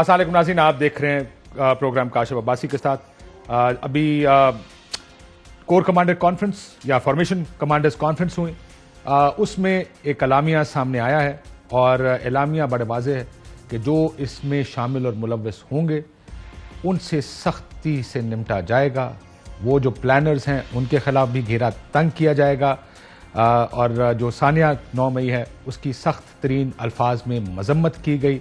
असल नाजीन आप देख रहे हैं प्रोग्राम काशिफ अब्बासी के साथ अभी कोर कमांडर कॉन्फ्रेंस या फॉर्मेशन कमांडर्स कॉन्फ्रेंस हुई उसमें एक अलामिया सामने आया है और अलामिया बड़े वाजे है कि जो इसमें शामिल और मुलवस होंगे उनसे सख्ती से निपटा जाएगा वो जो प्लानर्स हैं उनके ख़िलाफ़ भी घेरा तंग किया जाएगा और जो सानिया नौ मई है उसकी सख्त तरीन अल्फाज में मजम्मत की गई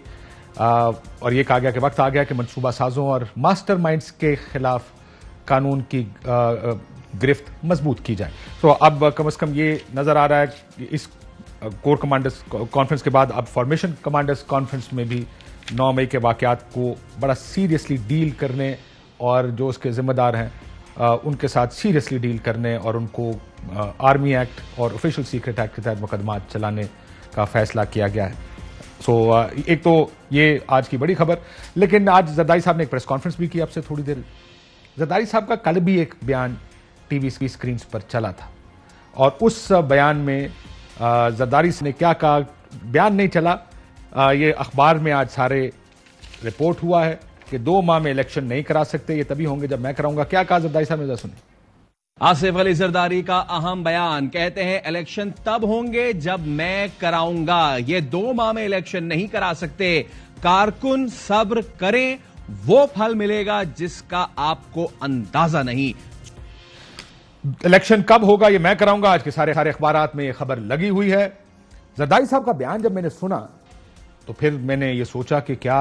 और ये कहा गया कि वक्त आ गया कि मनसूबा साजों और मास्टर के खिलाफ कानून की गिरफ्त मजबूत की जाए तो अब कम अज़ कम ये नज़र आ रहा है कि इस कोर कमांडर्स कॉन्फ्रेंस के बाद अब फॉर्मेशन कमांडर्स कॉन्फ्रेंस में भी नौ मई के वाक़ को बड़ा सीरियसली डील करने और जो उसके ज़िम्मेदार हैं उनके साथ सीरियसली डील करने और उनको आर्मी एक्ट और ऑफिशियल सीक्रेट एक्ट के तहत मुकदमा चलाने का फैसला किया गया है सो so, uh, एक तो ये आज की बड़ी खबर लेकिन आज जरदारी साहब ने एक प्रेस कॉन्फ्रेंस भी की आपसे थोड़ी देर जरदारी साहब का कल भी एक बयान टीवी की स्क्रीन पर चला था और उस बयान में जरदारी ने क्या कहा बयान नहीं चला ये अखबार में आज सारे रिपोर्ट हुआ है कि दो माह में इलेक्शन नहीं करा सकते ये तभी होंगे जब मैं कराऊंगा क्या कहा जरदारी साहब ने सुने आसिफ अली जरदारी का अहम बयान कहते हैं इलेक्शन तब होंगे जब मैं कराऊंगा ये दो माह में इलेक्शन नहीं करा सकते कारकुन सब्र करें वो फल मिलेगा जिसका आपको अंदाजा नहीं इलेक्शन कब होगा ये मैं कराऊंगा आज के सारे सारे अखबार में ये खबर लगी हुई है जरदारी साहब का बयान जब मैंने सुना तो फिर मैंने ये सोचा कि क्या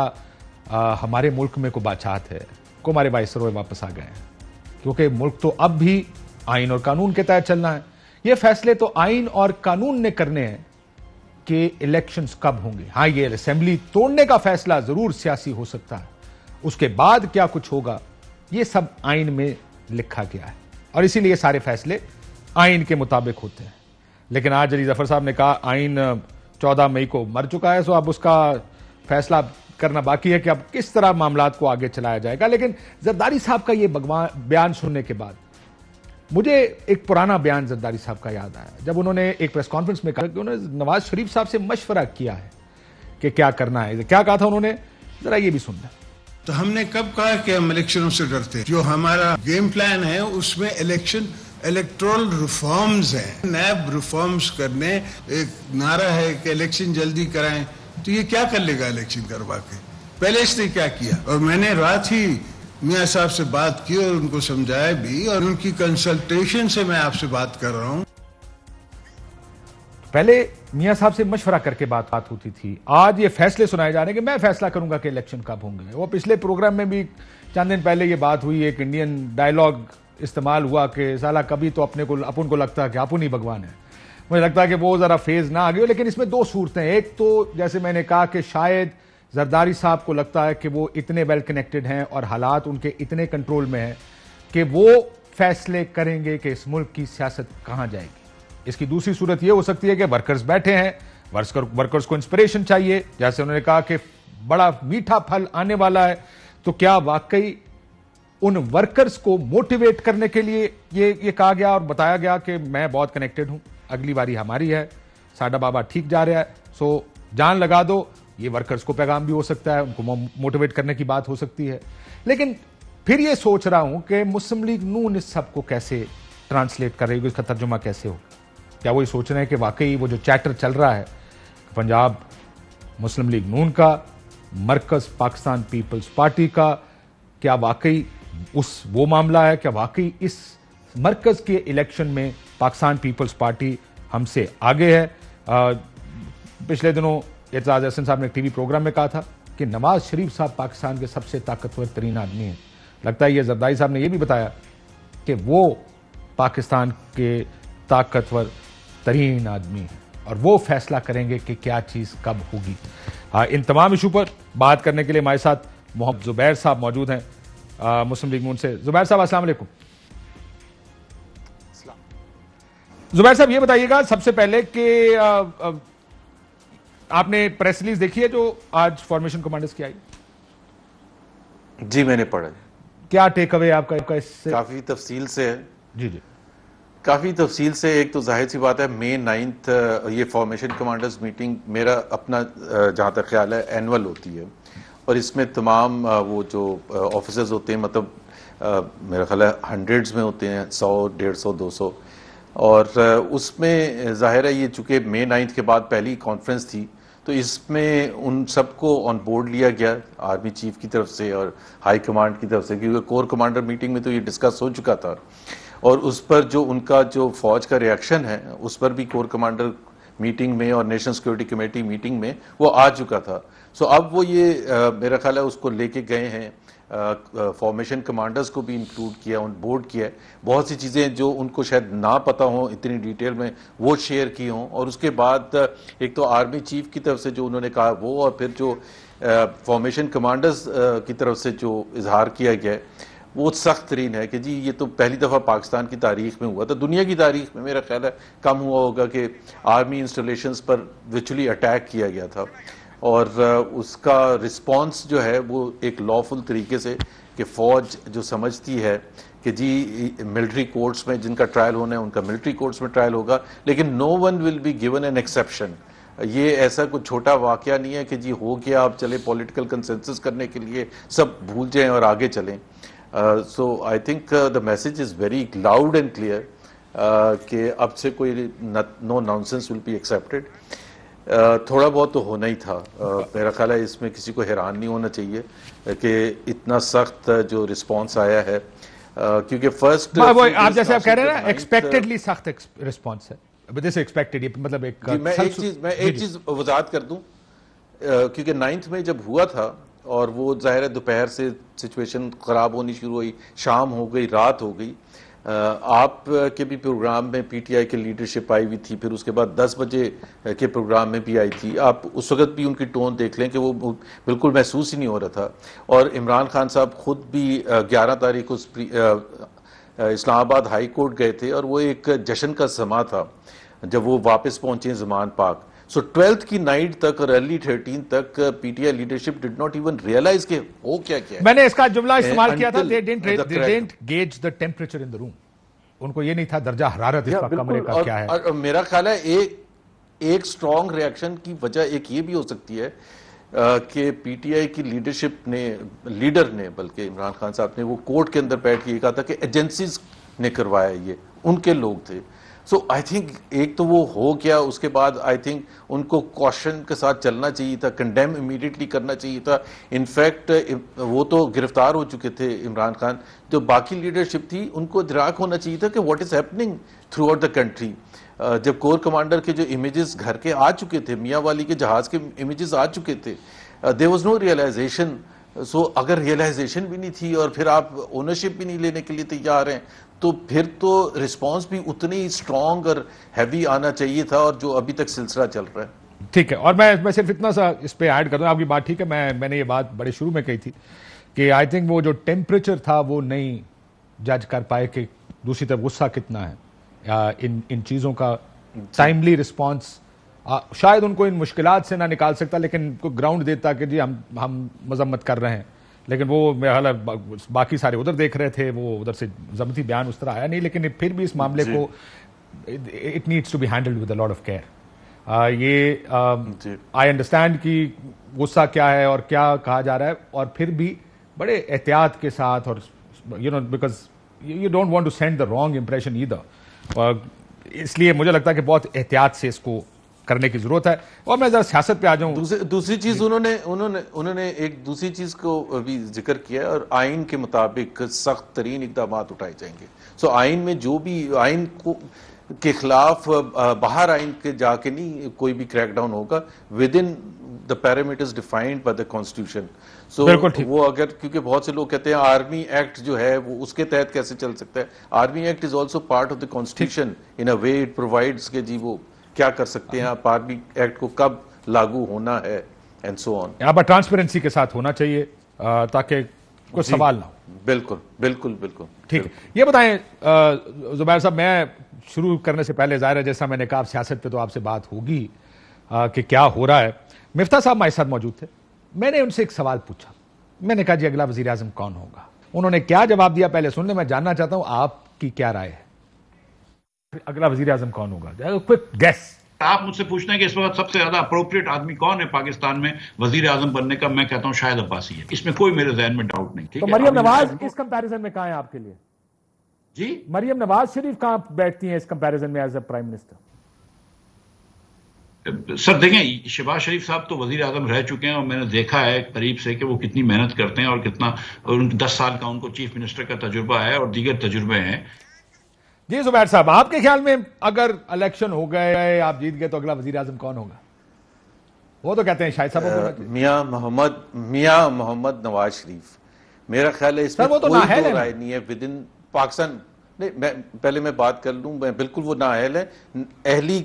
आ, हमारे मुल्क में को बाचात है को हमारे वापस आ गए क्योंकि मुल्क तो अब भी आइन और कानून के तहत चलना है ये फैसले तो आइन और कानून ने करने हैं कि इलेक्शंस कब होंगे हाँ ये असेंबली तोड़ने का फैसला जरूर सियासी हो सकता है उसके बाद क्या कुछ होगा ये सब आइन में लिखा गया है और इसीलिए सारे फैसले आइन के मुताबिक होते हैं लेकिन आज अली जफर साहब ने कहा आइन चौदह मई को मर चुका है सो अब उसका फैसला करना बाकी है कि अब किस तरह मामला को आगे चलाया जाएगा लेकिन जरदारी साहब का ये बयान सुनने के बाद मुझे एक पुराना बयान जरदारी साहब का याद आया जब उन्होंने एक प्रेस कॉन्फ्रेंस में कहा कि उन्होंने नवाज शरीफ साहब से मशवरा किया है कि क्या करना है क्या कहा था उन्होंने जरा ये भी सुनना तो हमने कब कहा कि हम इलेक्शनों से डरते जो हमारा गेम प्लान है उसमें इलेक्शन इलेक्ट्रल रिफॉर्म्स है नैब रिफॉर्म्स करने एक नारा है कि इलेक्शन जल्दी कराएं तो ये क्या कर लेगा इलेक्शन करवा के पहले इसने क्या किया और मैंने रात ही मियाँ साहब से बात की और उनको समझाया भी और उनकी कंसल्टेशन से मैं आपसे बात कर रहा हूँ पहले मियाँ साहब से मशवरा करके बात बात होती थी आज ये फैसले सुनाए जा रहे हैं कि मैं फैसला करूंगा कि इलेक्शन कब होंगे वो पिछले प्रोग्राम में भी चंद दिन पहले ये बात हुई एक इंडियन डायलॉग इस्तेमाल हुआ कि साला कभी तो अपने को अपन को लगता है कि अपन ही भगवान है मुझे लगता है कि वो ज़रा फेज ना आ गई लेकिन इसमें दो सूरतें एक तो जैसे मैंने कहा कि शायद जरदारी साहब को लगता है कि वो इतने वेल कनेक्टेड हैं और हालात उनके इतने कंट्रोल में हैं कि वो फैसले करेंगे कि इस मुल्क की सियासत कहाँ जाएगी इसकी दूसरी सूरत ये हो सकती है कि वर्कर्स बैठे हैं वर्कर वर्कर्स को इंस्पिरेशन चाहिए जैसे उन्होंने कहा कि बड़ा मीठा फल आने वाला है तो क्या वाकई उन वर्कर्स को मोटिवेट करने के लिए ये ये कहा गया और बताया गया कि मैं बहुत कनेक्टेड हूँ अगली बारी हमारी है साडा बाबा ठीक जा रहा है सो जान लगा दो ये वर्कर्स को पैगाम भी हो सकता है उनको मोटिवेट करने की बात हो सकती है लेकिन फिर ये सोच रहा हूं कि मुस्लिम लीग नून इस सब को कैसे ट्रांसलेट कर है इसका तर्जुमा कैसे हो क्या वो ये सोच रहे हैं कि वाकई वो जो चैटर चल रहा है पंजाब मुस्लिम लीग नून का मरकज पाकिस्तान पीपल्स पार्टी का क्या वाकई उस वो मामला है क्या वाकई इस मरकज के इलेक्शन में पाकिस्तान पीपल्स पार्टी हमसे आगे है आ, पिछले दिनों एतराज हसन साहब ने एक टीवी प्रोग्राम में कहा था कि नवाज शरीफ साहब पाकिस्तान के सबसे ताकतवर तरीन आदमी हैं लगता है ये जरदारी साहब ने यह भी बताया कि वो पाकिस्तान के ताकतवर तरीन आदमी हैं और वो फैसला करेंगे कि क्या चीज़ कब होगी इन तमाम इशू पर बात करने के लिए हमारे साथ मोहम्मद जुबैर साहब मौजूद हैं मुस्लिम लीग मून से जुबैर साहब असल जुबैर साहब ये बताइएगा सबसे पहले कि आपने प्रेस रिलीज देखी है जो आज फॉर्मेशन कमांडर्स की आई जी मैंने पढ़ा क्या टेक अवे आपका आपका इससे काफी तफसील से है जी जी काफ़ी तफसील से एक तो जाहिर सी बात है मई नाइन्थ ये फॉर्मेशन कमांडर्स मीटिंग मेरा अपना जहां तक ख्याल है एनुअल होती है और इसमें तमाम वो जो ऑफिसर्स होते हैं मतलब मेरा ख्याल है हंड्रेड्स में होते हैं सौ डेढ़ सौ दो सौ और उसमें जाहिर है ये चूंकि मई नाइन्थ के बाद पहली कॉन्फ्रेंस थी तो इसमें उन सबको ऑन बोर्ड लिया गया आर्मी चीफ की तरफ से और हाई कमांड की तरफ से क्योंकि कोर कमांडर मीटिंग में तो ये डिस्कस हो चुका था और उस पर जो उनका जो फौज का रिएक्शन है उस पर भी कोर कमांडर मीटिंग में और नेशनल सिक्योरिटी कमेटी मीटिंग में वो आ चुका था सो अब वो ये आ, मेरा ख्याल है उसको लेके गए हैं फॉर्मेशन कमांडर्स को भी इंक्लूड किया उन बोर्ड किया है बहुत सी चीज़ें जो उनको शायद ना पता हों इतनी डिटेल में वो शेयर की हों और उसके बाद एक तो आर्मी चीफ की तरफ से जो उन्होंने कहा वो और फिर जो फॉर्मेशन कमांडर्स की तरफ से जो इजहार किया गया है वो सख्त तरीन है कि जी ये तो पहली दफ़ा पाकिस्तान की तारीख में हुआ था तो दुनिया की तारीख में मेरा ख्याल है कम हुआ होगा कि आर्मी इंस्टॉलेशंस पर विचुअली अटैक किया गया था और उसका रिस्पांस जो है वो एक लॉफुल तरीके से कि फ़ौज जो समझती है कि जी मिलिट्री कोर्ट्स में जिनका ट्रायल होना है उनका मिलिट्री कोर्ट्स में ट्रायल होगा लेकिन no one will be given an exception ये ऐसा कुछ छोटा वाक्य नहीं है कि जी हो गया आप चले पॉलिटिकल कंसेंसस करने के लिए सब भूल जाएं और आगे चलें so I think the message is very loud and clear कि अब से कोई no nonsense will be accepted थोड़ा बहुत तो होना ही था मेरा ख्याल है इसमें किसी को हैरान नहीं होना चाहिए कि इतना सख्त जो रिस्पांस आया है क्योंकि फर्स्ट आप जैसे आप कह रहे हैं ना एक्सपेक्टेडली सख्त रिस्पांस है एक्सपेक्टेड मतलब एक मैं एक चीज मैं एक चीज वजात कर दूं क्योंकि नाइन्थ में जब हुआ था और वो ज़ाहिर है दोपहर से सिचुएशन ख़राब होनी शुरू हुई शाम हो गई रात हो गई आप के भी प्रोग्राम में पीटीआई के लीडरशिप आई हुई थी फिर उसके बाद 10 बजे के प्रोग्राम में भी आई थी आप उस वक्त भी उनकी टोन देख लें कि वो बिल्कुल महसूस ही नहीं हो रहा था और इमरान खान साहब खुद भी 11 तारीख को इस्लामाबाद हाई कोर्ट गए थे और वो एक जश्न का समा था जब वो वापस पहुंचे जमान पाक सो ट्वेल्थ की नाइट तक और अर्ली थर्टीन तक PTI leadership did not even realise के हो क्या क्या मैंने इसका जुमला इस्तेमाल किया था they didn't didn't gauge the temperature in the room उनको ये नहीं था दर्जा हरारत इसका कमरे का क्या है और मेरा ख्याल है एक एक स्ट्रॉन्ग रिएक्शन की वजह एक ये भी हो सकती है uh, कि पीटीआई की लीडरशिप ने लीडर ने बल्कि इमरान खान साहब ने वो कोर्ट के अंदर बैठ के कहा था कि एजेंसीज ने करवाया ये उनके लोग थे सो आई थिंक एक तो वो हो क्या उसके बाद आई थिंक उनको कॉशन के साथ चलना चाहिए था कंडेम इमीडिएटली करना चाहिए था इनफैक्ट वो तो गिरफ्तार हो चुके थे इमरान खान जो बाकी लीडरशिप थी उनको इधराक होना चाहिए था कि what is happening throughout the country जब कोर कमांडर के जो इमेजेस घर के आ चुके थे मियाँ वाली के जहाज़ के इमेजेस आ चुके थे there was no realisation so अगर रियलाइजेशन भी नहीं थी और फिर आप ओनरशिप भी नहीं लेने के लिए तैयार हैं तो फिर तो रिस्पांस भी उतनी स्ट्रॉन्ग स्ट्रांग और हैवी आना चाहिए था और जो अभी तक सिलसिला चल रहा है ठीक है और मैं मैं सिर्फ इतना सा इस पर ऐड कर हूँ आपकी बात ठीक है मैं मैंने ये बात बड़े शुरू में कही थी कि आई थिंक वो जो टेम्परेचर था वो नहीं जज कर पाए कि दूसरी तरफ गुस्सा कितना है आ, इन इन चीज़ों का टाइमली रिस्पॉन्स शायद उनको इन मुश्किल से ना निकाल सकता लेकिन ग्राउंड देता कि जी हम हम मजम्मत कर रहे हैं लेकिन वो मेरा हाल बाकी सारे उधर देख रहे थे वो उधर से जबती बयान उस तरह आया नहीं लेकिन फिर भी इस मामले को it needs to be handled with a lot of care ये आई अंडरस्टैंड कि गुस्सा क्या है और क्या कहा जा रहा है और फिर भी बड़े एहतियात के साथ और you know because you don't want to send the wrong impression either इसलिए मुझे लगता है कि बहुत एहतियात से इसको करने की जरूरत है और मैं जरा सियासत पे आ जाऊं दूसरी, दूसरी चीज उन्होंने उन्होंने उन्होंने एक दूसरी चीज को भी जिक्र किया और आइन के मुताबिक सख्त तरीन इकदाम उठाए जाएंगे सो आइन में जो भी आइन को के खिलाफ बाहर आइन के जाके नहीं कोई भी क्रैकडाउन होगा within the parameters defined by the constitution so वो अगर क्योंकि बहुत से लोग कहते हैं आर्मी एक्ट जो है वो उसके तहत कैसे चल सकता है army act is also part of the constitution in a way it provides के जी वो क्या कर सकते हैं आप आर्मी एक्ट को कब लागू होना है एंड सो ऑन यहाँ पर ट्रांसपेरेंसी के साथ होना चाहिए ताकि कोई सवाल ना हो बिल्कुल बिल्कुल बिल्कुल ठीक है ये बताएं जुबैर साहब मैं शुरू करने से पहले जाहिर है जैसा मैंने कहा सियासत पे तो आपसे बात होगी कि क्या हो रहा है मिफ्ता साहब हमारे साथ मौजूद थे मैंने उनसे एक सवाल पूछा मैंने कहा जी अगला वजीर अजम कौन होगा उन्होंने क्या जवाब दिया पहले सुनने मैं जानना चाहता हूँ आपकी क्या राय है अगला वजीर आजम कौन होगा क्विक गैस आप मुझसे पूछते हैं कि इस वक्त सबसे ज्यादा अप्रोप्रिएट आदमी कौन है पाकिस्तान में वजीर आजम बनने का मैं कहता हूं शायद अब्बासी है इसमें कोई मेरे जहन में डाउट नहीं ठीक तो मरियम नवाज इस कंपैरिजन में कहा है आपके लिए जी मरियम नवाज शरीफ कहां बैठती हैं इस कंपैरिजन में as a prime minister sir देखें शहबाज शरीफ साहब तो वजीर आजम रह चुके हैं और मैंने देखा है करीब से कि वो कितनी मेहनत करते हैं और कितना और उनके दस साल का उनको चीफ मिनिस्टर का तजुर्बा है और दीगर तजुर्बे हैं जी जुबैर साहब आपके ख्याल में अगर इलेक्शन हो गए आप जीत गए तो अगला वजीर आजम कौन होगा वो तो कहते हैं शायद साहब मियाँ मोहम्मद मियाँ मोहम्मद नवाज शरीफ मेरा ख्याल है इसमें तो कोई दो राय नहीं है विद इन पाकिस्तान नहीं मैं पहले मैं बात कर लूँ मैं बिल्कुल वो नाहल है अहली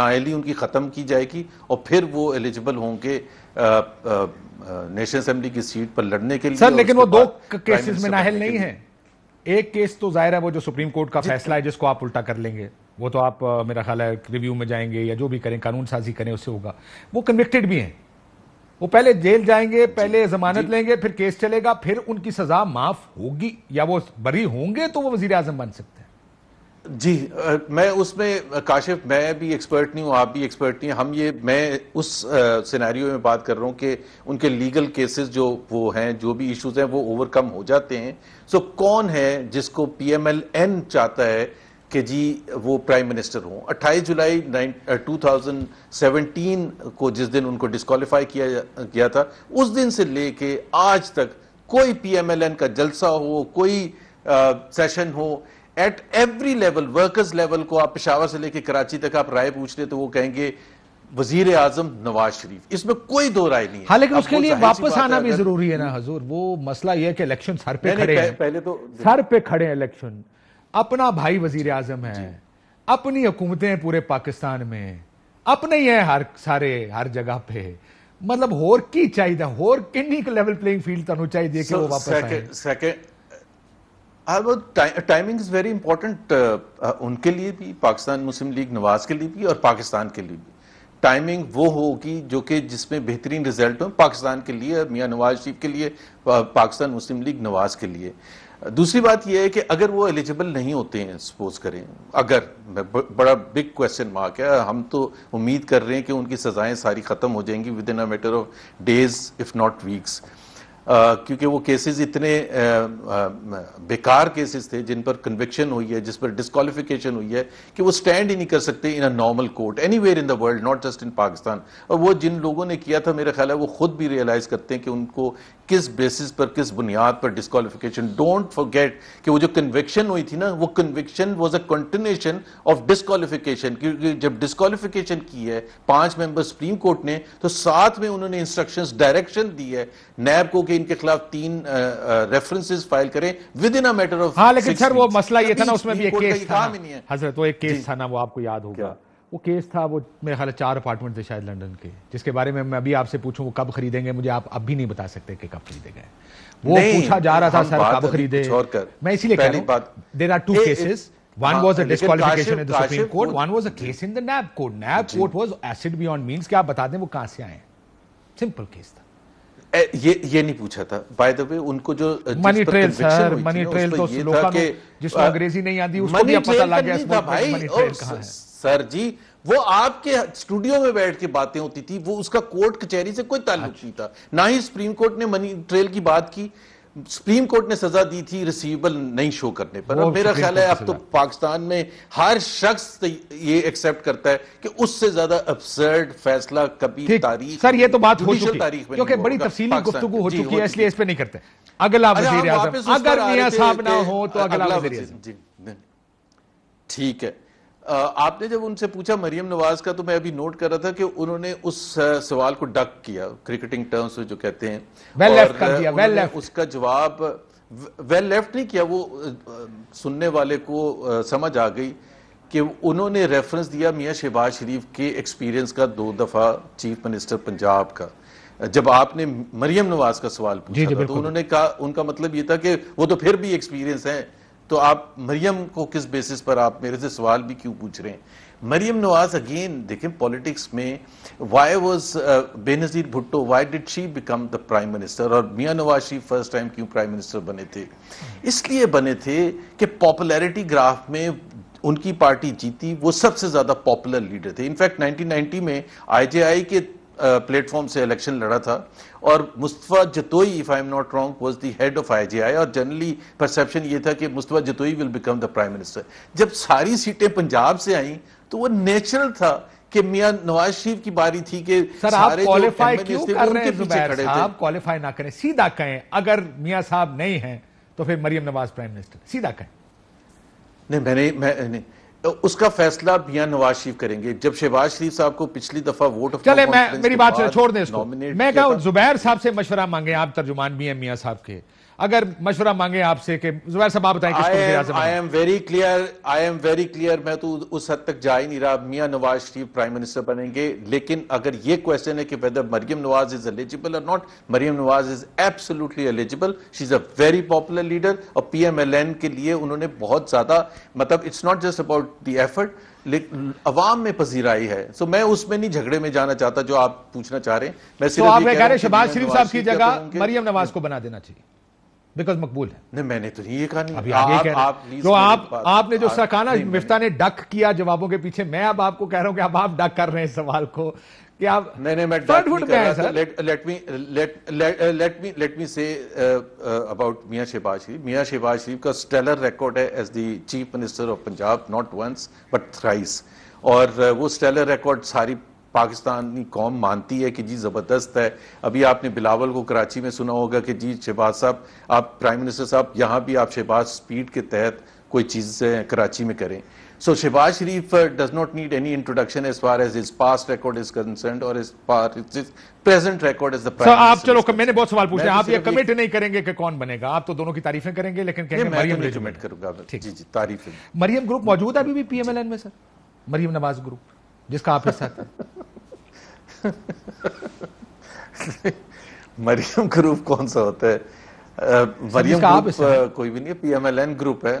नाहली उनकी ख़त्म की जाएगी और फिर वो एलिजिबल होंगे नेशनल असम्बली की सीट पर लड़ने के लिए सर लेकिन वो दो केसेस में नाहल नहीं है एक केस तो जाहिर है वो जो सुप्रीम कोर्ट का फैसला है जिसको आप उल्टा कर लेंगे वो तो आप मेरा ख्याल है रिव्यू में जाएंगे या जो भी करें कानून साजी करें उससे होगा वो कन्विक्टेड भी हैं वो पहले जेल जाएंगे पहले जमानत लेंगे फिर केस चलेगा फिर उनकी सजा माफ होगी या वो बरी होंगे तो वो वजीर आजम बन सकते जी आ, मैं उसमें काशिफ मैं भी एक्सपर्ट नहीं हूँ आप भी एक्सपर्ट नहीं हम ये मैं उस सिनेरियो में बात कर रहा हूँ कि उनके लीगल केसेस जो वो हैं जो भी इश्यूज हैं वो ओवरकम हो जाते हैं सो कौन है जिसको पीएमएलएन चाहता है कि जी वो प्राइम मिनिस्टर हों 28 जुलाई 2017 को जिस दिन उनको डिस्कालीफाई किया गया था उस दिन से लेके आज तक कोई पीएमएलएन का जलसा हो कोई आ, सेशन हो at every level workers level को आप पिशावर से लेकर कराची तक आप राय पूछ ले तो वो कहेंगे वजीर आजम नवाज शरीफ इसमें कोई दो राय नहीं है हाँ, लेकिन उसके लिए वापस आना भी जरूरी है ना हजूर वो मसला यह है कि इलेक्शन सर पे खड़े हैं पहले तो सर पे खड़े हैं इलेक्शन अपना भाई वजीर आजम है अपनी हुकूमतें हैं पूरे पाकिस्तान में अपने ही है हर सारे हर जगह पे मतलब होर की चाहिए होर किन्नी लेवल प्लेइंग फील्ड तुम चाहिए कि वो वापस second timing is very important उनके लिए भी पाकिस्तान मुस्लिम लीग नवाज के लिए भी और पाकिस्तान के लिए भी टाइमिंग वो होगी जो कि जिसमें बेहतरीन रिजल्ट हो पाकिस्तान के लिए मियाँ नवाज शरीफ के लिए पाकिस्तान मुस्लिम लीग नवाज के लिए दूसरी बात यह है कि अगर वो एलिजिबल नहीं होते हैं सपोज करें अगर बड़ा बिग क्वेश्चन मार्क है हम तो उम्मीद कर रहे हैं कि उनकी सजाएं सारी ख़त्म हो जाएंगी within a matter of days if not weeks क्योंकि वो केसेस इतने बेकार केसेस थे जिन पर कन्विक्शन हुई है जिस पर डिस्कालिफिकेशन हुई है कि वो स्टैंड ही नहीं कर सकते in a normal court anywhere in the world not just in Pakistan और वो जिन लोगों ने किया था मेरा ख्याल है वो खुद भी रियलाइज करते हैं कि उनको किस बेसिस पर किस बुनियाद पर डिस्कालिफिकेशन डोंट फॉरगेट कि वो जो कन्विक्शन हुई थी ना वो conviction was a continuation of disqualification क्योंकि जब डिस्कालिफिकेशन की है पांच मेंबर सुप्रीम कोर्ट ने तो साथ में उन्होंने इंस्ट्रक्शंस डायरेक्शन दी है नैब को कि इनके खिलाफ तीन रेफरेंसेज फाइल करें within a matter of हाँ लेकिन सर वो मसला ये था ना उसमें भी एक केस था नहीं है हजरत वो एक केस था ना वो आपको याद होगा वो केस था वो मेरे ख्याल चार अपार्टमेंट थे शायद लंदन के जिसके बारे में मैं अभी आपसे पूछूं वो कब खरीदेंगे मुझे आप अब भी नहीं बता सकते कि कब खरीदे गए वो पूछा जा रहा था सर कब खरीदे मैं इसीलिए कह रहा there are two cases one was a disqualification in the Supreme Court. One was a case in the NAB court. NAB court was acid beyond means. क्या आप बता दें वो कहां से आए सिंपल केस था ये ये नहीं पूछा था बाय द वे उनको जो money trail sir money trail तो जिसको अंग्रेजी नहीं आती उसको भी पता लग तो गया भाई है सर जी वो आपके स्टूडियो में बैठ के बातें होती थी वो उसका कोर्ट कचहरी से कोई ताल्लुक अच्छा। नहीं था ना ही सुप्रीम कोर्ट ने मनी ट्रेल की बात की सुप्रीम कोर्ट ने सजा दी थी रिसीवेबल नहीं शो करने पर अब मेरा ख्याल है अब तो पाकिस्तान में हर शख्स ये एक्सेप्ट करता है कि उससे ज्यादा अपसर्ड फैसला कभी तारीख सर ये तो बात हो चुकी तारीख में क्योंकि बड़ी तफसीली गुफ्तगू हो चुकी है इसलिए इस पे नहीं करते अगला वजीर अगर मियां साहब ना हो तो अगला वजीर आजम ठीक है आपने जब उनसे पूछा मरियम नवाज का तो मैं अभी नोट कर रहा था कि उन्होंने उस सवाल को डक किया क्रिकेटिंग टर्म्स में जो कहते हैं well और कर दिया, well उसका जवाब वेल लेफ्ट नहीं किया वो सुनने वाले को समझ आ गई कि उन्होंने रेफरेंस दिया मियाँ शहबाज शरीफ के एक्सपीरियंस का दो दफ़ा चीफ मिनिस्टर पंजाब का जब आपने मरियम नवाज का सवाल पूछा था, तो उन्होंने कहा उनका मतलब ये था कि वो तो फिर भी एक्सपीरियंस है तो आप मरियम को किस बेसिस पर आप मेरे से सवाल भी क्यों पूछ रहे हैं मरियम नवाज अगेन देखें पॉलिटिक्स में why was Benazir Bhutto why did she become the prime minister और Mian Nawaz she first time क्यों प्राइम मिनिस्टर बने थे इसलिए बने थे कि पॉपुलैरिटी ग्राफ में उनकी पार्टी जीती वो सबसे ज्यादा पॉपुलर लीडर थे इनफैक्ट 1990 में आईजेआई के प्लेटफॉर्म uh, से इलेक्शन लड़ा था और Mustafa Jatoi if I am not wrong was the head of IGI और जनरली परसेप्शन ये था कि Mustafa Jatoi will become the prime minister जब सारी सीटें पंजाब से आई तो वो नेचुरल था कि मियां नवाज शरीफ की बारी थी कि सर आप क्वालिफाई क्यों कर रहे हैं जुबैर साहब क्वालिफाई ना करें सीधा कहें अगर मियां साहब नहीं हैं तो फिर मरियम नवाज प्राइम मिनिस्टर सीधा कहें नहीं मैंने मैं नहीं तो उसका फैसला मियाँ नवाज शरीफ करेंगे जब शहबाज शरीफ साहब को पिछली दफा वोट ऑफ चले मैं मेरी बात छोड़ दें मैं कहूँ जुबैर साहब से मशवरा मांगे आप तर्जुमान भी हैं मियाँ साहब के अगर मशवरा मांगे आपसे कि जुबैर साहब आप बताएं I am very clear I am very clear मैं तो उस हद तक जा ही नहीं रहा मियां नवाज शरीफ प्राइम मिनिस्टर बनेंगे लेकिन अगर ये क्वेश्चन है कि whether Maryam Nawaz is eligible और not Maryam Nawaz is absolutely eligible she is a very popular leader और पीएमएलएन के लिए उन्होंने बहुत ज्यादा मतलब it's not just about the effort अवाम में पसीराई है सो मैं उसमें नहीं झगड़े में जाना चाहता जो आप पूछना चाह रहे हैं मैं तो सिर्फ तो आप कह रहे शहबाज शरीफ साहब की जगह मरियम नवाज को बना देना चाहिए बिकॉज मकबूल है नहीं मैंने तो नहीं ये कहा नहीं अभी आगे आप, कह रहे आप, तो आप आपने जो सकाना मिफ्ता ने डक किया जवाबों के पीछे मैं अब आपको कह रहा हूं कि अब आप डक कर रहे हैं इस सवाल को कि आप नहीं नहीं मैं डक नहीं कर रहा sir let let me let let me let me say about Mian Shehbaz Sharif Mian Shehbaz Sharif का स्टेलर रिकॉर्ड है as the chief minister of Punjab not once but thrice और uh, वो स्टेलर रिकॉर्ड सारी पाकिस्तानी कौम मानती है कि जी ज़बरदस्त है अभी आपने बिलावल को कराची में सुना होगा कि जी शहबाज साहब आप प्राइम मिनिस्टर साहब यहाँ भी आप शहबाज स्पीड के तहत कोई चीज कराची में करें so Shehbaz Sharif does not need any introduction as far as is past record is concern और as far present record is the आप चलो मैंने बहुत सवाल पूछे आप तो ये कमिट नहीं करेंगे कि कौन बनेगा आप तो दोनों की तारीफें करेंगे लेकिन कहेंगे मरियम रिजुमेंट तो करूंगा जी जी तारीफें मरियम ग्रुप मौजूद है अभी भी पीएमएलएन में सर मरियम नवाज ग्रुप जिसका आप हिस्सा था मरियम ग्रुप कौन सा होता है मरियम ग्रुप कोई भी नहीं है पीएमएलएन ग्रुप है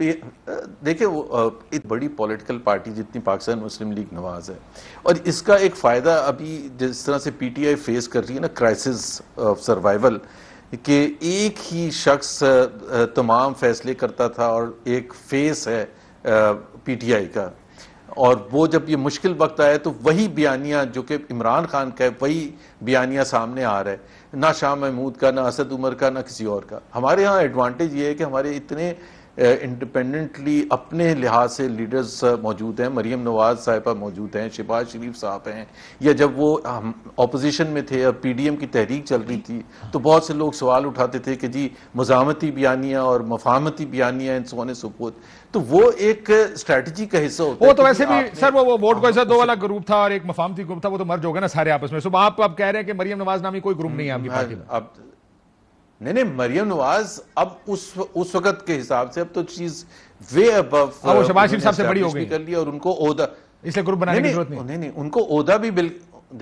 देखिए वो एक बड़ी पॉलिटिकल पार्टी जितनी पाकिस्तान मुस्लिम लीग नवाज है और इसका एक फ़ायदा अभी जिस तरह से पीटीआई फेस कर रही है ना क्राइसिस ऑफ सर्वाइवल कि एक ही शख्स तमाम फैसले करता था और एक फेस है पीटीआई का और वो जब ये मुश्किल वक्त आया तो वही बयानियाँ जो कि इमरान खान का है वही बयानियाँ सामने आ रहा है ना शाह महमूद का ना असद उमर का ना किसी और का हमारे यहाँ एडवांटेज ये है कि हमारे इतने इंडिपेंडेंटली अपने लिहाज से लीडर्स मौजूद हैं मरीम नवाज साहिबा मौजूद हैं शहबाज शरीफ साहब हैं या जब वो हम अपोजिशन में थे या पी डी एम की तहरीक चल रही थी तो बहुत से लोग सवाल उठाते थे कि जी मजामती बयानियाँ और मफामती बयानियाँ इन सोने सपोत तो वो एक स्ट्रेटजी का हिस्सा होता वो तो वैसे भी सर वो वोट को ऐसा दो वाला ग्रुप था और एक मफामती ग्रुप था वो तो मर्ज हो गया ना सारे आपस में सुबह आप अब कह रहे हैं कि मरियम नवाज नामी कोई ग्रुप नहीं है आपकी हम्म, पार्टी में अब नहीं नहीं मरियम नवाज अब उस उस वक्त के हिसाब से अब तो चीज वे अब वो शबाज शरीफ साहब से uh, बड़ी हो गई कर लिया और उनको ओहदा इसलिए ग्रुप बनाने की जरूरत नहीं नहीं उनको ओहदा भी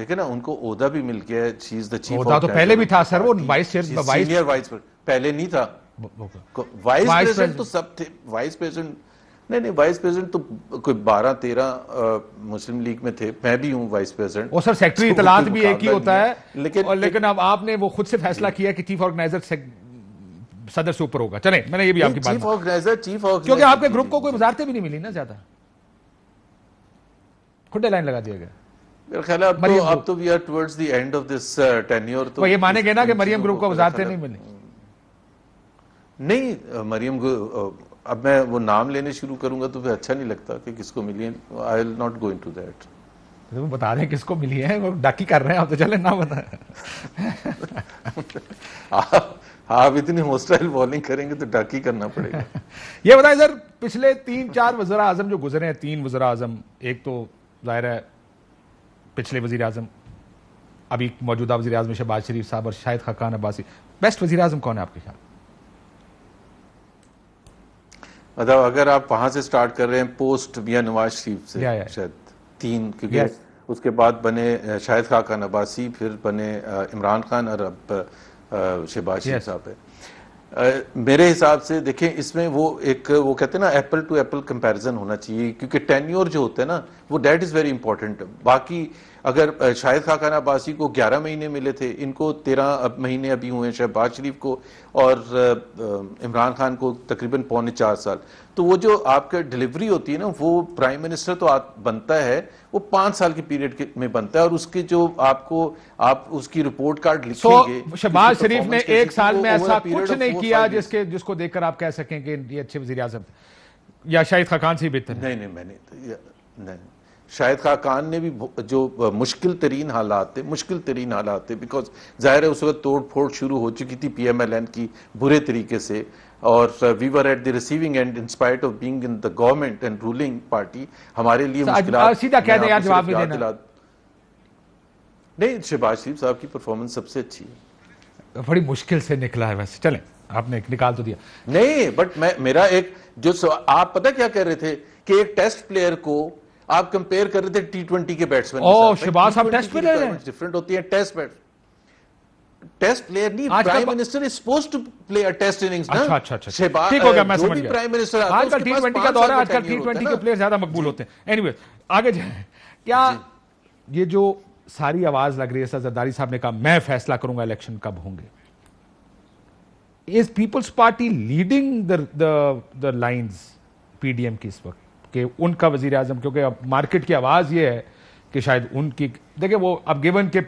देखे ना उनको ओहदा भी मिल गया चीज द चीफ ओहदा तो पहले भी था सर वो vice chair vice senior vice पहले नहीं था वाइस प्रेसिडेंट तो सब थे वाइस प्रेसिडेंट नहीं नहीं वाइस प्रेसिडेंट तो कोई बारह तेरह मुस्लिम लीग में थे मैं भी हूँ वाइस प्रेसिडेंट सर सेक्रेटरी भी एक ही होता है लेकिन और लेकिन अब आपने वो खुद से फैसला किया कि चीफ ऑर्गेनाइजर सदर से ऊपर होगा चले मैंने ये भी आपकी चीफ ऑर्गेनाइजर चीफ ऑर्गेनाइजर क्योंकि आपके ग्रुप को कोई वजारतें भी नहीं मिली ना ज्यादा खुद लाइन लगा दिया गया मेरा ख्याल अब तो अब तो we are towards the end of this tenure तो ये माने गए ना कि मरियम ग्रुप को वजारतें नहीं मिली नहीं मरियम को अब मैं वो नाम लेने शुरू करूंगा तो फिर अच्छा नहीं लगता कि किसको मिली है I will not go into that तो बता दें किसको मिली है वो डाकी कर रहे हैं आप तो चले ना बता आप इतनी होस्टाइल बॉलिंग करेंगे तो डाकी करना पड़ेगा ये बताएं सर पिछले तीन चार वजर आजम जो गुजरे हैं तीन वजर आजम एक तो जाहिर है पिछले वजी अजम अभी मौजूदा वजी अजम शहबाज शरीफ साहब और शाहिद खकान अब्बासी बेस्ट वजी अजम कौन है आपके ख्याल मतलब अगर आप वहां से स्टार्ट कर रहे हैं पोस्ट मियाँ नवाज शरीफ से शायद तीन क्योंकि उसके बाद बने शाहिद खाकान अब्बासी फिर बने इमरान खान और अब शहबाज शरीफ साहब है मेरे हिसाब से देखें इसमें वो एक वो कहते हैं ना एप्पल टू एप्पल कंपैरिजन होना चाहिए क्योंकि टेन्योर जो होता है ना वो डेट इज़ वेरी इंपॉर्टेंट बाकी अगर शाहिद खाकान अब्बासी को ग्यारह महीने मिले थे इनको तेरह महीने अभी हुए हैं शहबाज शरीफ को और इमरान खान को तकरीबन पौने चार साल तो वो जो आपका डिलीवरी होती है ना वो प्राइम मिनिस्टर तो आप बनता है वो पांच साल के पीरियड में बनता है और उसके जो आपको आप उसकी रिपोर्ट कार्ड लिखेंगे so, शहबाज शरीफ ने एक तो साल में ऐसा कुछ नहीं किया जिसके जिसको देखकर आप कह सकें कि ये अच्छे वजी या शाहिद खाकान से बेहतर नहीं नहीं मैंने तो नहीं शायद खाकान ने भी जो मुश्किल तरीन हालात थे मुश्किल तरीन हालात थे बिकॉज ज़ाहिर है उस वक्त तोड़ फोड़ शुरू हो चुकी थी पी एम एल एन की बुरे तरीके से और we were at the receiving end in spite of being in the government and ruling party हमारे लिए सीधा नहीं शहबाज शरीफ साहब की परफॉर्मेंस सबसे अच्छी है बड़ी मुश्किल से निकला है वैसे चलें आपने निकाल तो दिया नहीं बट मैं मेरा एक जो आप पता क्या कह रहे थे कि एक टेस्ट प्लेयर को आप कंपेयर कर रहे थे टी ट्वेंटी के बैट्समैन शिबाज साहब टेस्ट प्लेयर हैं डिफरेंट होती है टेस्ट बैट टेस्ट प्लेयर नहीं prime minister is suppose to play a test innings ना अच्छा अच्छा अच्छा, अच्छा। ठीक हो गया uh, मैं समझ गया प्राइम मिनिस्टर आजकल टी ट्वेंटी का दौर है आजकल टी ट्वेंटी के प्लेयर ज्यादा मकबूल होते हैं एनीवे आगे जाए क्या ये जो सारी आवाज लग रही है सर जरदारी साहब ने कहा मैं फैसला करूंगा इलेक्शन कब होंगे is people's party leading the lines PDM की इस वक्त कि उनका वजीर आजम क्योंकि अब मार्केट की आवाज़ ये है कि शायद उनकी देखिए वो अब गिवन के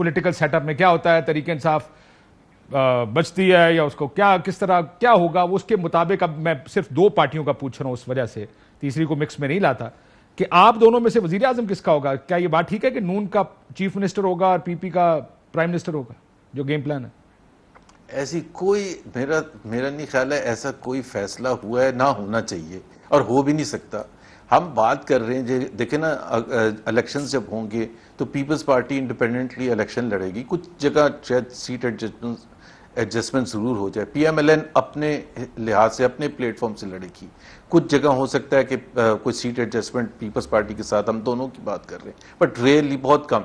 पॉलिटिकल सेटअप में क्या होता है तरीके इंसाफ बचती है या उसको क्या किस तरह क्या होगा वो उसके मुताबिक अब मैं सिर्फ दो पार्टियों का पूछ रहा हूँ उस वजह से तीसरी को मिक्स में नहीं लाता कि आप दोनों में से वजीर आजम किसका होगा क्या ये बात ठीक है कि नून का चीफ मिनिस्टर होगा और पीपी का प्राइम मिनिस्टर होगा जो गेम प्लान है ऐसी कोई मेरा मेरा नहीं ख्याल है ऐसा कोई फैसला हुआ है ना होना चाहिए और हो भी नहीं सकता हम बात कर रहे हैं देखे ना इलेक्शन जब होंगे तो पीपल्स पार्टी इंडिपेंडेंटली इलेक्शन लड़ेगी कुछ जगह शायद सीट एडजस्टमेंट एडजस्टमेंट ज़रूर हो जाए पीएमएलएन अपने लिहाज से अपने प्लेटफॉर्म से लड़ेगी कुछ जगह हो सकता है कि कोई सीट एडजस्टमेंट पीपल्स पार्टी के साथ हम दोनों की बात कर रहे हैं बट रेयरली बहुत कम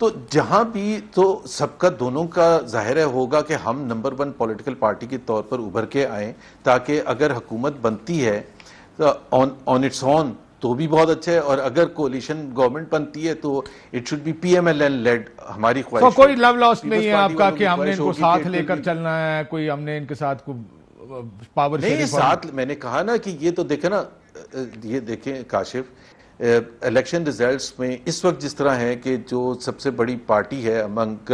तो जहां भी तो सबका दोनों का जाहिर होगा कि हम नंबर वन पॉलिटिकल पार्टी के तौर पर उभर के आए ताकि अगर हुकूमत बनती है ऑन इट्स ऑन तो भी बहुत अच्छा है और अगर कोलिशन गवर्नमेंट बनती है तो it should be PMLN led हमारी ख्वाहिश so, कोई लव लॉस नहीं है आपका कि हमने इनको साथ लेकर चलना है कोई हमने इनके साथ को पावर नहीं साथ मैंने कहा ना कि ये तो देखे ना ये देखे काशिफ इलेक्शन रिजल्ट्स में इस वक्त जिस तरह है कि जो सबसे बड़ी पार्टी है अमंग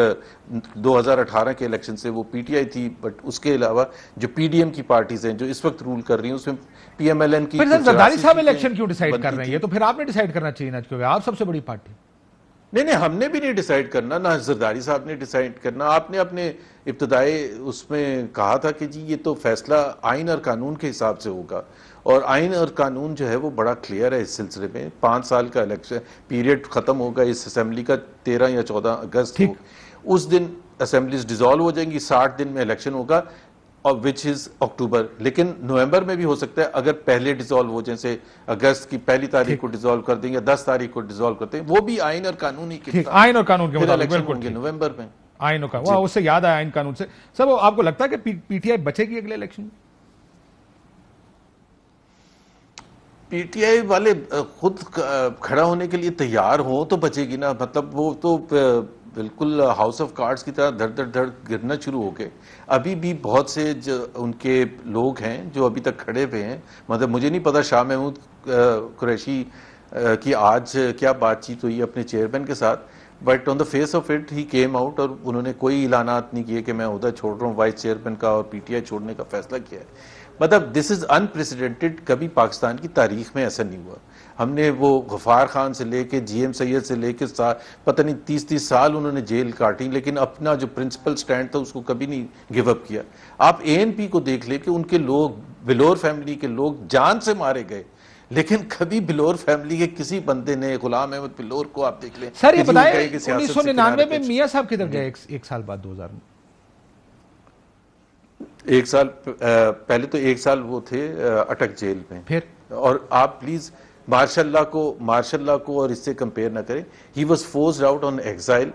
2018 के इलेक्शन से वो पीटीआई थी बट उसके अलावा जो पीडीएम की पार्टीज हैं जो इस वक्त रूल कर रही हैं उसमें पीएमएलएन की जरदारी साहब इलेक्शन क्यों डिसाइड कर रहे हैं तो फिर आपने डिसाइड करना चाहिए ना क्योंकि आप सबसे बड़ी पार्टी नहीं नहीं हमने भी नहीं डिसाइड करना ना जरदारी साहब ने डिसाइड करना आपने अपने इब्तदाई उसमें कहा था कि जी ये तो फैसला आइन और कानून के हिसाब से होगा और आइन और कानून जो है वो बड़ा क्लियर है इस सिलसिले में पाँच साल का इलेक्शन पीरियड ख़त्म होगा इस असम्बली का तेरह या चौदह अगस्त हो उस दिन असम्बलीज डिज़ोल्व हो जाएंगी साठ दिन में इलेक्शन होगा और विच इज़ अक्टूबर लेकिन नवंबर में भी हो सकता है अगर पहले डिज़ोल्व हो जैसे अगस्त की पहली तारीख को डिज़ोल्व कर देंगे दस तारीख को डिज़ोल्व करते हैं वो भी आइन और कानून ही आइन और कानून के मुताबिक नवंबर में आइनों और कानून उससे याद आया आइन कानून से सब आपको लगता है कि पीटीआई बचेगी अगले इलेक्शन में पीटीआई वाले खुद खड़ा होने के लिए तैयार हों तो बचेगी ना मतलब वो तो बिल्कुल हाउस ऑफ कार्ड्स की तरह धड़ धर धड़ गिरना शुरू हो गए अभी भी बहुत से जो उनके लोग हैं जो अभी तक खड़े हुए हैं मतलब मुझे नहीं पता शाह महमूद कुरैशी की आज क्या बातचीत हुई अपने चेयरमैन के साथ but on the face of it he came out और उन्होंने कोई ऐलाना नहीं किए कि मैं उधर छोड़ रहा हूँ वाइस चेयरमैन का और पीटीआई छोड़ने का फैसला किया है मतलब दिस इज़ अनप्रेसिडेंटेड कभी पाकिस्तान की तारीख में ऐसा नहीं हुआ हमने वो गफ़ार खान से लेके जी एम से लेके पता नहीं तीस तीस साल उन्होंने जेल काटी लेकिन अपना जो प्रिंसिपल स्टैंड था उसको कभी नहीं गिव अप किया आप ए को देख ले कि उनके लोग बिलोर फैमिली के लोग जान से मारे गए लेकिन कभी बिलोर फैमिली के किसी बंदे ने गुलाम अहमद बिलोर को आप देख लें सर ये बताएं उन्नीस सौ निन्यानवे में मियाँ साहब किधर गए एक साल बाद दो में एक साल पहले तो एक साल वो थे अटक जेल में फिर और आप प्लीज मार्शल्ला को मार्शल्ला को और इससे कंपेयर ना करें he was force out on exile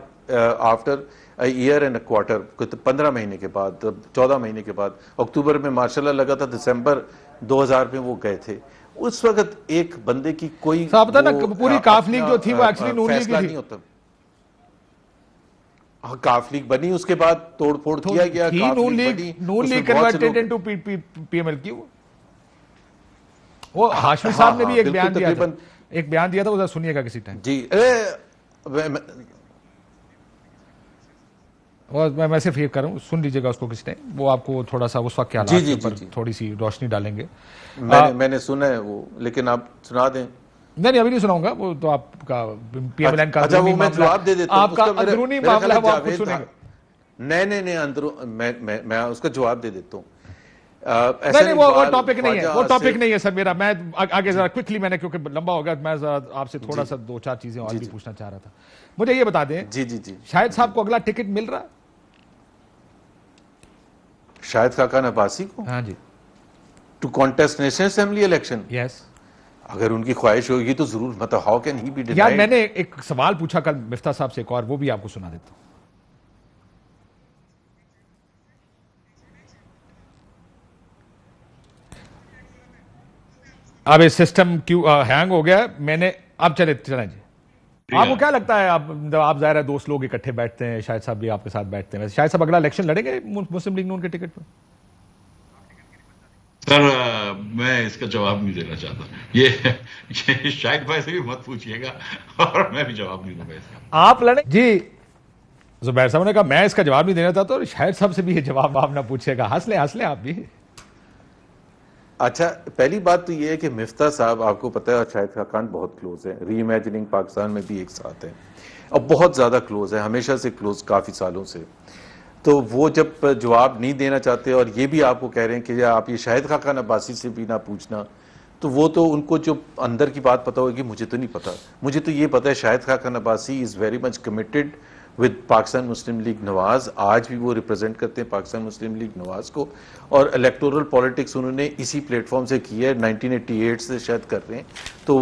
after year and quarter पंद्रह महीने के बाद चौदह महीने के बाद अक्टूबर में मार्शाला लगा था दिसंबर 2000 में वो गए थे उस वक्त एक बंदे की कोई ना पूरी काफ लीग जो थी वो एक्चुअली नहीं होता काफ हाँ, लीग बनी उसके बाद तोड़ फोड़ किया गया no league no league converted into PML की वो हाँ, हाशमी हाँ, साहब ने भी एक बयान दिया था एक बयान दिया था उधर सुनिएगा किसी टाइम जी वो मैं वैसे फेर कर रहा हूँ सुन लीजिएगा उसको किसी टाइम वो आपको थोड़ा सा उस वक्त क्या जी, जी, जी, जी, थोड़ी सी रोशनी डालेंगे मैंने, आ, मैंने सुना है वो लेकिन आप सुना दें नहीं नहीं अभी नहीं सुनाऊंगा वो तो आपका पीएम पीएमएलएन अच्छा, का अच्छा, वो मैं जवाब दे देता आपका अंदरूनी मामला है वो आपको सुनेंगे नहीं नहीं नहीं अंदर मैं मैं मैं उसका जवाब दे देता हूँ नहीं नहीं वो टॉपिक नहीं है वो टॉपिक नहीं है सर मेरा मैं आगे जरा क्विकली मैंने क्योंकि लंबा हो गया मैं जरा आपसे थोड़ा सा दो चार चीजें और भी पूछना चाह रहा था मुझे ये बता दें जी जी जी शायद साहब को अगला टिकट मिल रहा शायद काका नबासी को हाँ जी to contest national assembly election yes अगर उनकी ख्वाहिश होगी तो जरूर मतलब हाउ कैन ही बी यार मैंने एक सवाल पूछा कल मिफ्ता साहब से एक और वो भी आपको सुना देता हूं अब ये सिस्टम क्यों हैंग हो गया मैंने अब चले चले जी आपको क्या लगता है आप जब मतलब आप जाहिर है दोस्त लोग इकट्ठे बैठते हैं शायद साहब भी आपके साथ बैठते हैं शायद साहब अगला इलेक्शन लड़ेंगे मुस्लिम लीग नून के टिकट पर सर मैं इसका जवाब नहीं देना चाहता ये, ये शायद भाई से भी मत पूछिएगा और मैं भी जवाब नहीं दूंगा इसका आप लड़े जी जुबैर साहब ने कहा मैं इसका जवाब नहीं देना चाहता और तो शायद साहब से भी ये जवाब आप ना पूछेगा हंस लें हंस लें आप भी अच्छा पहली बात तो ये है कि मिफ्ता साहब आपको पता है और शाहिद खाकान बहुत क्लोज है रीइमेजिनिंग पाकिस्तान में भी एक साथ है और बहुत ज़्यादा क्लोज है हमेशा से क्लोज काफ़ी सालों से तो वो जब जवाब नहीं देना चाहते और ये भी आपको कह रहे हैं कि आप ये शाहिद खा खान अब्बासी से भी ना पूछना तो वो तो उनको जो अंदर की बात पता होगी मुझे तो नहीं पता मुझे तो ये पता है शाहिद खा Khan Abbasi is very much committed with Pakistan Muslim league Nawaz आज भी वो रिप्रेजेंट करते हैं पाकिस्तान मुस्लिम लीग नवाज़ को और इलेक्टोरल पॉलिटिक्स उन्होंने इसी प्लेटफॉर्म से की है एट से शायद कर रहे हैं तो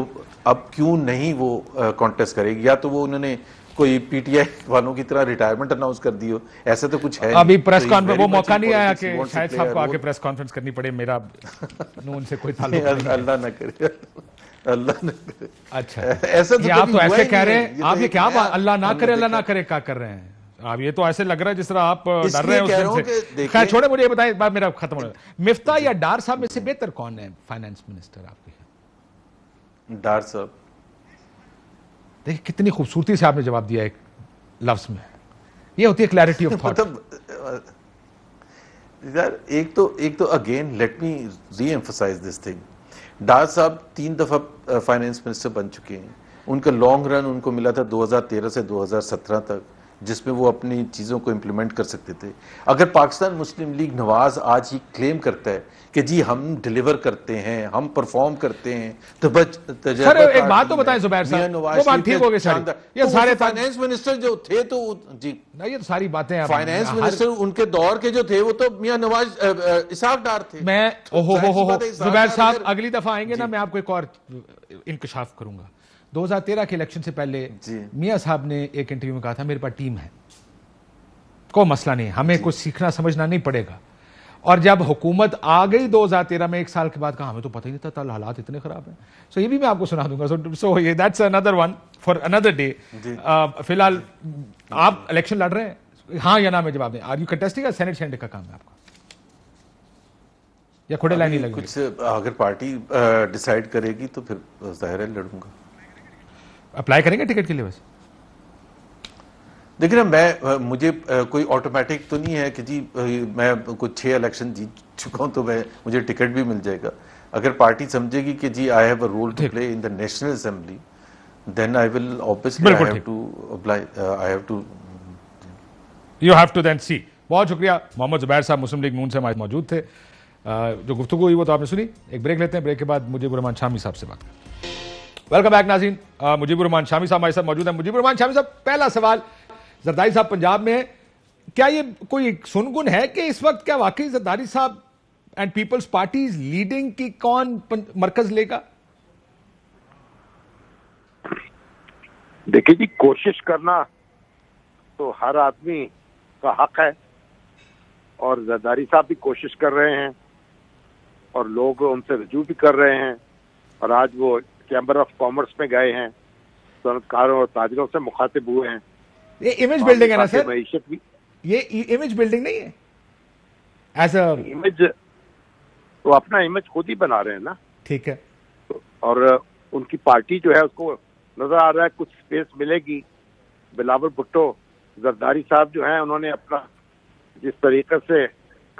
अब क्यों नहीं वो कॉन्टेस्ट करेगी या तो वो उन्होंने कोई पीटीआई वालों की तरह रिटायरमेंट अनाउंस कर दी हो ऐसे तो कुछ है अभी प्रेस तो कॉन्फ्रेंस वो मौका नहीं आया कि शायद साहब को आके प्रेस कॉन्फ्रेंस करनी पड़े मेरा नून से कोई ताल्लुक नहीं अल्लाह ना करे अल्लाह ना करे अच्छा ऐसा तो आप तो ऐसे कह रहे हैं तो आप ये क्या अल्लाह ना करे अल्लाह ना करे क्या कर रहे हैं आप ये तो ऐसे लग रहा है जिस तरह आप डर रहे हैं उससे खैर छोड़े मुझे बताएं बात मेरा खत्म हो गया मिफ्ता या डार साहब में से बेहतर कौन है फाइनेंस मिनिस्टर आपके डार साहब देखिए कितनी खूबसूरती से आपने जवाब दिया एक लफ्ज में ये होती है क्लैरिटी ऑफ थॉट यार एक तो एक तो अगेन लेट मी री एम्फोसाइज दिस थिंग डार साहब तीन दफ़ा फाइनेंस मिनिस्टर बन चुके हैं उनका लॉन्ग रन उनको मिला था 2013 से 2017 तक जिसमें वो अपनी चीज़ों को इम्प्लीमेंट कर सकते थे अगर पाकिस्तान मुस्लिम लीग नवाज़ आज ही क्लेम करता है कि जी हम डिलीवर करते हैं हम परफॉर्म करते हैं तो बच तो सर एक बात तो बताएं जुबैर साहब वो बात ठीक हो गई सर ये तो सारे फाइनेंस मिनिस्टर जो थे तो जी ना ये तो सारी बातें हैं फाइनेंस मिनिस्टर उनके दौर के जो थे वो तो मियां नवाज इसहाक डार थे मैं ओहो हो हो जुबैर साहब अगली दफा आएंगे ना मैं आपको एक और इंकशाफ करूंगा 2013 के इलेक्शन से पहले मियाँ साहब ने एक इंटरव्यू में कहा था मेरे पास टीम है कोई मसला नहीं हमें कुछ सीखना समझना नहीं पड़ेगा और जब हुकूमत आ गई 2013 में एक साल के बाद कहा हमें तो पता ही नहीं था हालात इतने खराब हैं सो ये भी मैं आपको सुना दूंगा सो सो ये that's another one for another day फिलहाल आप इलेक्शन लड़ रहे हैं हाँ या ना मैं जवाब दें are you contesting senate senate का काम है आपका या खुड़े लाइन लगे कुछ अगर पार्टी डिसाइड करेगी तो फिर जाहिर है लड़ूंगा अप्लाई करेंगे टिकट के लिए वैसे देखिए मैं मुझे कोई ऑटोमेटिक तो नहीं है कि जी मैं कुछ छह इलेक्शन जीत चुका हूं तो मैं मुझे टिकट भी मिल जाएगा अगर पार्टी समझेगी कि जी I have a role to play in the national assembly then I will obviously I have to apply I have to you have to then see बहुत शुक्रिया मोहम्मद जुबैर साहब मुस्लिम लीग नून से हमारे मौजूद थे जो गुफ्तु हुई वो तो आपने सुनी एक ब्रेक लेते हैं ब्रेक के बाद मुझे गुरमान शामी साहब से बात करें वेलकम बैक नाजीन मुजीबरमान शामी साहब हमारे साथ मौजूद हैं मुजीबरमान शामी साहब पहला सवाल जरदारी साहब पंजाब में क्या ये कोई सुनगुन है कि इस वक्त क्या वाकई जरदारी साहब एंड पीपल्स पार्टी लीडिंग की कौन मरकज लेगा देखिए जी कोशिश करना तो हर आदमी का हक है और जरदारी साहब भी कोशिश कर रहे हैं और लोग उनसे रजू भी कर रहे हैं और आज वो चैम्बर ऑफ कॉमर्स में गए हैं सनतकारों और ताजरों से मुखातिब हुए हैं ये इमेज बिल्डिंग है ना सर मीशत भी ये इमेज बिल्डिंग नहीं है एज अ इमेज तो अपना इमेज खुद ही बना रहे हैं ना ठीक है और उनकी पार्टी जो है उसको नजर आ रहा है कुछ स्पेस मिलेगी बिलावर भुट्टो जरदारी साहब जो हैं उन्होंने अपना जिस तरीके से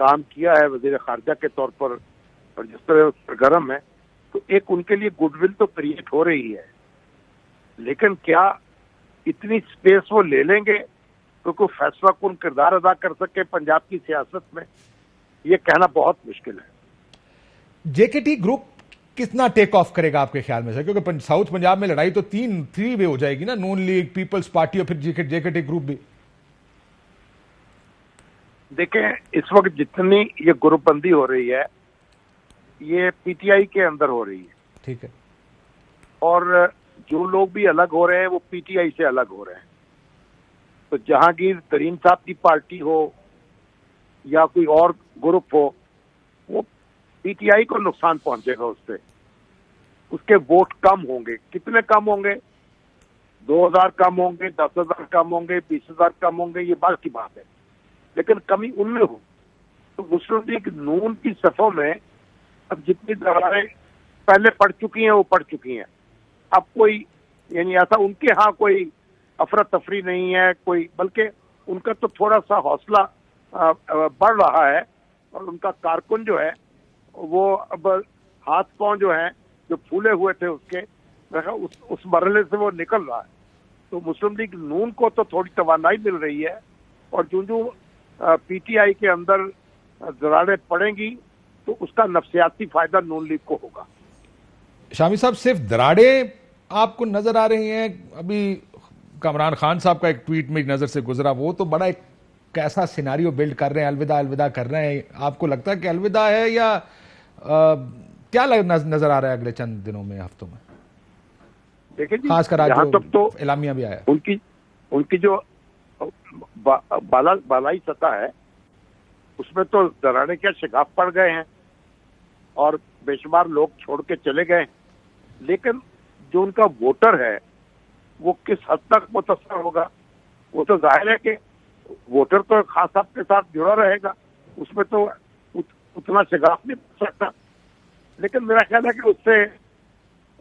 काम किया है वजीर खारजा के तौर पर और जिस तरह गर्म है तो एक उनके लिए गुडविल तो क्रिएट हो रही है लेकिन क्या इतनी स्पेस वो ले लेंगे तो कोई फैसला कौन किरदार अदा कर सके पंजाब की सियासत में ये कहना बहुत मुश्किल है जेकेटी ग्रुप कितना टेक ऑफ करेगा आपके ख्याल में सर क्योंकि साउथ पंजाब में लड़ाई तो तीन थ्री वे हो जाएगी ना नून लीग पीपल्स पार्टी और फिर जेके जेकेटी ग्रुप भी देखें इस वक्त जितनी ये ग्रुपबंदी हो रही है ये पीटीआई के अंदर हो रही है ठीक है और जो लोग भी अलग हो रहे हैं वो पीटीआई से अलग हो रहे हैं तो जहांगीर तरीन साहब की पार्टी हो या कोई और ग्रुप हो वो पीटीआई को नुकसान पहुंचेगा उससे उसके वोट कम होंगे कितने कम होंगे दो हजार कम होंगे दस हजार कम होंगे बीस हजार कम होंगे ये बात की बात है लेकिन कमी उनमें हो तो मुस्लिम लीग नून की सफों में अब जितनी धाराएं पहले पड़ चुकी हैं वो पड़ चुकी हैं अब कोई यानी ऐसा उनके यहाँ कोई अफरा तफरी नहीं है कोई बल्कि उनका तो थोड़ा सा हौसला बढ़ रहा है और उनका कारकुन जो है वो अब हाथ पांव जो है जो फूले हुए थे उसके उस उस मरहले से वो निकल रहा है तो मुस्लिम लीग नून को तो थोड़ी तोानाई मिल रही है और जूं जो पीटीआई के अंदर दरारें पड़ेंगी तो उसका नफसियाती फायदा नून लीग को होगा शामी साहब सिर्फ दराड़े आपको नजर आ रही हैं अभी कमरान खान साहब का एक ट्वीट में नजर से गुजरा वो तो बड़ा एक कैसा सिनारियो बिल्ड कर रहे हैं अलविदा अलविदा कर रहे हैं आपको लगता है कि अलविदा है या आ, क्या लग, नजर आ रहा है अगले चंद दिनों में हफ्तों में खासकर आज तो तक तो, इलामिया भी आया उनकी उनकी जो बा, बाला बालाई सतह है उसमें तो दराड़े क्या शिकाफ पड़ गए हैं और बेशुमार लोग छोड़ के चले गए लेकिन जो उनका वोटर है वो किस हद तक मुतासर होगा वो तो जाहिर है कि वोटर तो खास साहब के साथ जुड़ा रहेगा उसमें तो उत, उतना शिकाफ नहीं पड़ सकता लेकिन मेरा ख्याल है कि उससे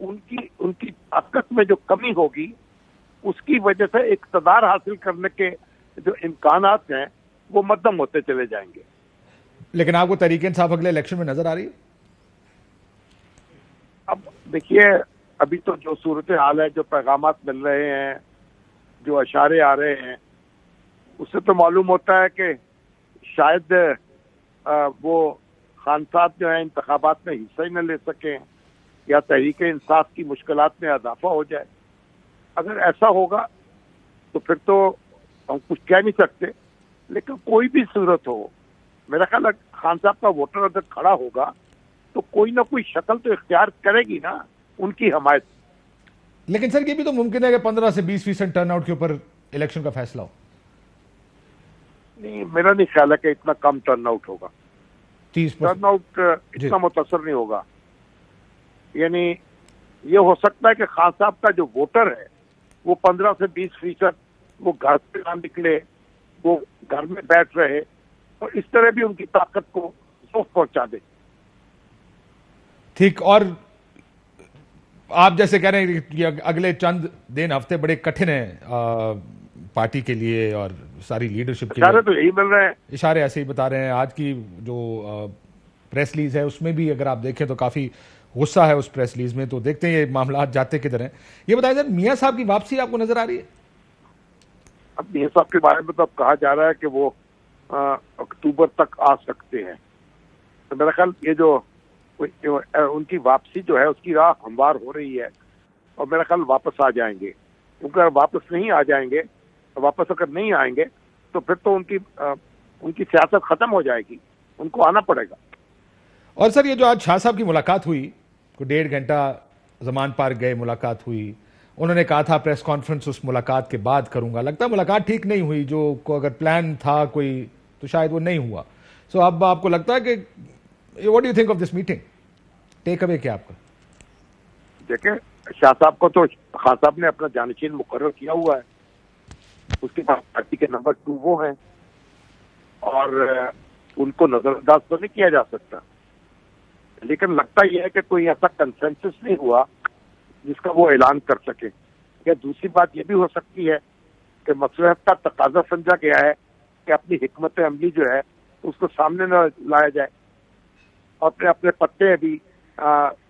उनकी उनकी ताकत में जो कमी होगी उसकी वजह से इकतदार हासिल करने के जो इम्कान हैं वो मद्दम होते चले जाएंगे लेकिन आपको तरीके इंसाफ अगले इलेक्शन में नजर आ रही है अब देखिए अभी तो जो सूरत हाल है जो पैगाम मिल रहे हैं जो इशारे आ रहे हैं उससे तो मालूम होता है कि शायद आ, वो खान साहब जो है इंतबात में हिस्सा ही न ले सकें या तहरीक इंसाफ की मुश्किल में इजाफा हो जाए अगर ऐसा होगा तो फिर तो हम कुछ कह नहीं सकते लेकिन कोई भी सूरत हो मेरा ख्याल खान साहब का वोटर अगर खड़ा होगा तो कोई ना कोई शक्ल तो इख्तियार करेगी ना उनकी हमायत लेकिन सर ये भी तो मुमकिन है कि पंद्रह से बीस फीसद टर्नआउट के ऊपर इलेक्शन का फैसला हो नहीं मेरा नहीं ख्याल है कि इतना कम टर्नआउट होगा टर्न टर्नआउट इतना मुतासर नहीं होगा यानी ये हो सकता है कि खान साहब का जो वोटर है वो पंद्रह से बीस फीसद वो घर से ना निकले वो घर में बैठ रहे और इस तरह भी उनकी ताकत को सोफ पहुंचा दे ठीक और आप जैसे कह रहे हैं कि अगले चंद दिन हफ्ते बड़े कठिन हैं पार्टी के लिए और सारी लीडरशिप के लिए तो यही मिल रहे हैं इशारे ऐसे ही बता रहे हैं आज की जो प्रेस रिलीज है उसमें भी अगर आप देखें तो काफी गुस्सा है उस प्रेस रिलीज में तो देखते हैं ये मामला जाते किधर हैं ये बताया सर मियाँ साहब की वापसी आपको नजर आ रही है अब मियाँ साहब के बारे में तो अब कहा जा रहा है कि वो अक्टूबर तक आ सकते हैं तो मेरा ख्याल ये जो उनकी वापसी जो है उसकी राह हमवार हो रही है और मेरा ख्याल वापस आ जाएंगे क्योंकि अगर वापस नहीं आ जाएंगे वापस अगर नहीं आएंगे तो फिर तो उनकी उनकी सियासत खत्म हो जाएगी उनको आना पड़ेगा और सर ये जो आज शाह साहब की मुलाकात हुई को डेढ़ घंटा जमान पार गए मुलाकात हुई उन्होंने कहा था प्रेस कॉन्फ्रेंस उस मुलाकात के बाद करूंगा लगता है मुलाकात ठीक नहीं हुई जो को अगर प्लान था कोई तो शायद वो नहीं हुआ सो अब आपको लगता है कि what do you think of this meeting takeaway क्या आपका देखे शाह साहब को तो खान साहब ने अपना जानशीन मुकर किया हुआ है उसके पार्टी के नंबर टू वो हैं और उनको नजरअंदाज तो नहीं किया जा सकता लेकिन लगता यह है कि कोई ऐसा कंसेंसस नहीं हुआ जिसका वो ऐलान कर सके या दूसरी बात यह भी हो सकती है कि मसलहत का तकाजा समझा गया है कि अपनी हमत अमली जो है उसको सामने न लाया जाए अपने अपने पत्ते अभी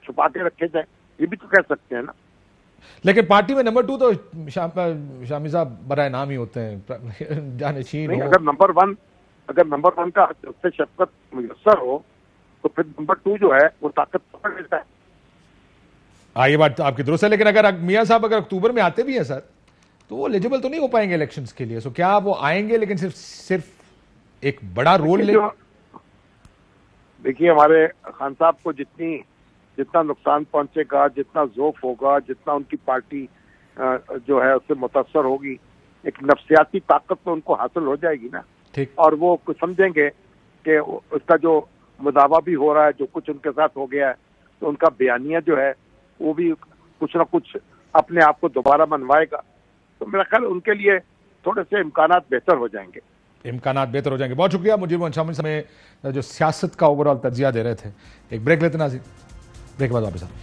छुपा के रखे जाए ये भी तो कह सकते हैं ना लेकिन पार्टी में नंबर टू तो शामी साहब बरा नाम ही होते हैं जाने नहीं, हो। अगर नंबर वन अगर नंबर वन का उससे शफकत मुयसर हो तो फिर नंबर टू जो है वो ताकत पकड़ लेता है हाँ ये बात तो आपकी दुरुस्त है लेकिन अगर मियाँ साहब अगर अक्टूबर में आते भी हैं सर तो वो एलिजिबल तो नहीं हो पाएंगे इलेक्शंस के लिए सो क्या वो आएंगे लेकिन सिर्फ सिर्फ एक बड़ा रोल ले जो, देखिए हमारे खान साहब को जितनी जितना नुकसान पहुंचेगा जितना जोफ होगा जितना उनकी पार्टी जो है उससे मुतासर होगी एक नफसियाती ताकत तो उनको हासिल हो जाएगी ना और वो कुछ समझेंगे कि उसका जो मुदावा भी हो रहा है जो कुछ उनके साथ हो गया है तो उनका बयानिया जो है वो भी कुछ ना कुछ अपने आप को दोबारा मनवाएगा तो मेरा ख्याल उनके लिए थोड़े से इम्कान बेहतर हो जाएंगे इम्कान बेहतर हो जाएंगे बहुत शुक्रिया मुझे शामिल समय जो सियासत का ओवरऑल तजिया दे रहे थे एक ब्रेक लेते नाजिर ब्रेक के बाद वापस आ